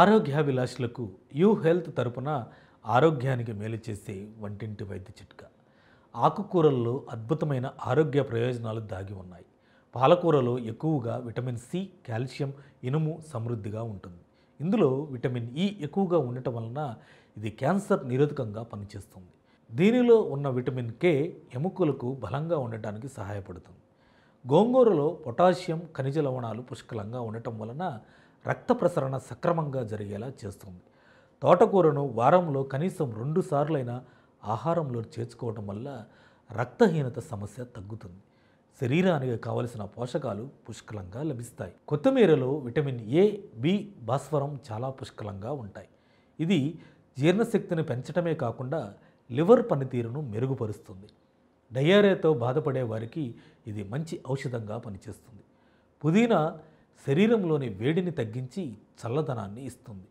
ఆరోగ్యాభిలాషులకు you health తరపున ఆరోగ్యానికి మేలు చేసే వంటింటి వైద్య చిట్కా ఆకుకూరల్లో అద్భుతమైన ఆరోగ్య ప్రయోజనాలు దాగి ఉన్నాయి పాలకూరలో ఎక్కువగా విటమిన్ సి కాల్షియం ఇనుము సమృద్ధిగా ఉంటుంది ఇందులో విటమిన్ ఈ ఎక్కువగా ఉండటం వలన ఇది క్యాన్సర్ నిరోధకంగా పనిచేస్తుంది దీనిలో ఉన్న విటమిన్ కే ఎముకలకు బలంగా ఉండటానికి సహాయపడుతుంది గోంగూరలో పొటాషియం ఖనిజ లవణాలు పుష్కలంగా ఉండటం వలన రక్త ప్రసరణ సక్రమంగా జరిగేలా చేస్తుంది తోటకూరను వారంలో కనీసం రెండు సార్లైనా ఆహారంలో చేర్చుకోవడం వల్ల రక్తహీనత సమస్య తగ్గుతుంది శరీరానికి కావలసిన పోషకాలు పుష్కలంగా లభిస్తాయి కొత్తిమీరలో విటమిన్ ఏ బి భాస్వరం చాలా పుష్కలంగా ఉంటాయి ఇది జీర్ణశక్తిని పెంచడమే కాకుండా లివర్ పనితీరును మెరుగుపరుస్తుంది డయేరియాతో బాధపడే వారికి ఇది మంచి ఔషధంగా పనిచేస్తుంది పుదీనా శరీరంలోని వేడిని తగ్గించి చల్లదనాన్ని ఇస్తుంది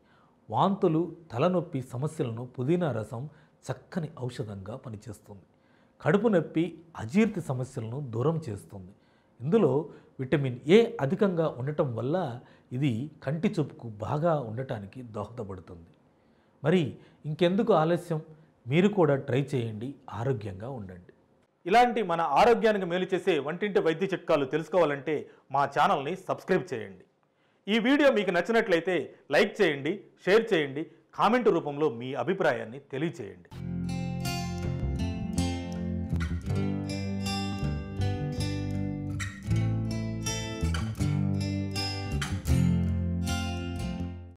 వాంతులు తలనొప్పి సమస్యలను పుదీనా రసం చక్కని ఔషధంగా పనిచేస్తుంది కడుపు నొప్పి అజీర్తి సమస్యలను దూరం చేస్తుంది ఇందులో విటమిన్ ఏ అధికంగా ఉండటం వల్ల ఇది కంటి చూపుకు బాగా ఉండటానికి దోహదపడుతుంది మరి ఇంకెందుకు ఆలస్యం మీరు కూడా ట్రై చేయండి ఆరోగ్యంగా ఉండండి ఇలాంటి మన ఆరోగ్యానికి మేలు చేసే వంటింటి వైద్య చిట్కాలు తెలుసుకోవాలంటే మా ఛానల్ని సబ్స్క్రైబ్ చేయండి ఈ వీడియో మీకు నచ్చినట్లయితే లైక్ చేయండి షేర్ చేయండి కామెంట్ రూపంలో మీ అభిప్రాయాన్ని తెలియచేయండి